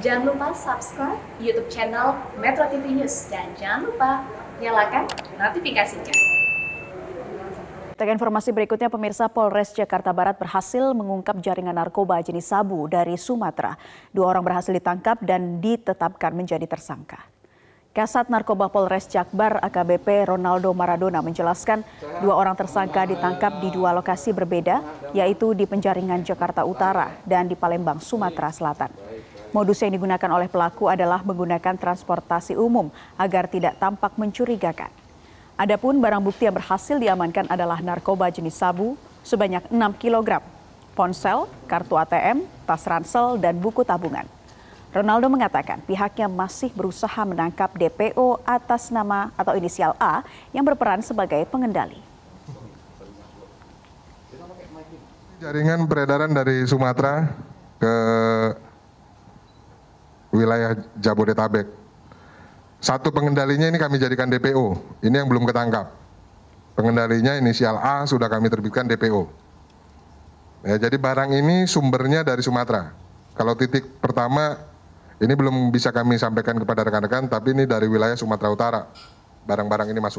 Jangan lupa subscribe YouTube channel Metro TV News dan jangan lupa nyalakan notifikasinya. Untuk informasi berikutnya, pemirsa Polres Jakarta Barat berhasil mengungkap jaringan narkoba jenis sabu dari Sumatera. Dua orang berhasil ditangkap dan ditetapkan menjadi tersangka. Kasat Narkoba Polres Jakbar AKBP Ronaldo Maradona menjelaskan dua orang tersangka ditangkap di dua lokasi berbeda yaitu di penjaringan Jakarta Utara dan di Palembang, Sumatera Selatan. Modus yang digunakan oleh pelaku adalah menggunakan transportasi umum agar tidak tampak mencurigakan. Adapun barang bukti yang berhasil diamankan adalah narkoba jenis sabu sebanyak 6 kg, ponsel, kartu ATM, tas ransel, dan buku tabungan. Ronaldo mengatakan pihaknya masih berusaha menangkap DPO atas nama atau inisial A yang berperan sebagai pengendali. Jaringan peredaran dari Sumatera ke wilayah Jabodetabek. Satu pengendalinya ini kami jadikan DPO, ini yang belum ketangkap. Pengendalinya inisial A sudah kami terbitkan DPO. Ya, jadi barang ini sumbernya dari Sumatera. Kalau titik pertama ini belum bisa kami sampaikan kepada rekan-rekan, tapi ini dari wilayah Sumatera Utara. Barang-barang ini masuk.